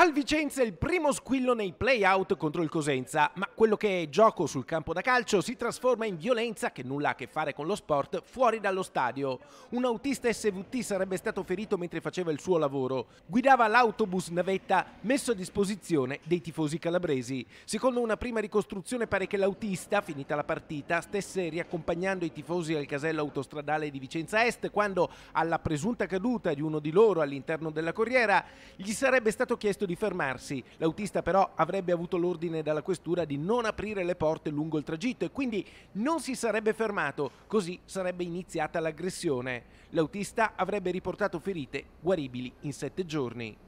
Al Vicenza il primo squillo nei play-out contro il Cosenza, ma quello che è gioco sul campo da calcio si trasforma in violenza che nulla ha a che fare con lo sport fuori dallo stadio. Un autista SVT sarebbe stato ferito mentre faceva il suo lavoro. Guidava l'autobus navetta messo a disposizione dei tifosi calabresi. Secondo una prima ricostruzione pare che l'autista, finita la partita, stesse riaccompagnando i tifosi al casello autostradale di Vicenza Est quando, alla presunta caduta di uno di loro all'interno della corriera, gli sarebbe stato chiesto di fermarsi. L'autista però avrebbe avuto l'ordine dalla questura di non aprire le porte lungo il tragitto e quindi non si sarebbe fermato, così sarebbe iniziata l'aggressione. L'autista avrebbe riportato ferite guaribili in sette giorni.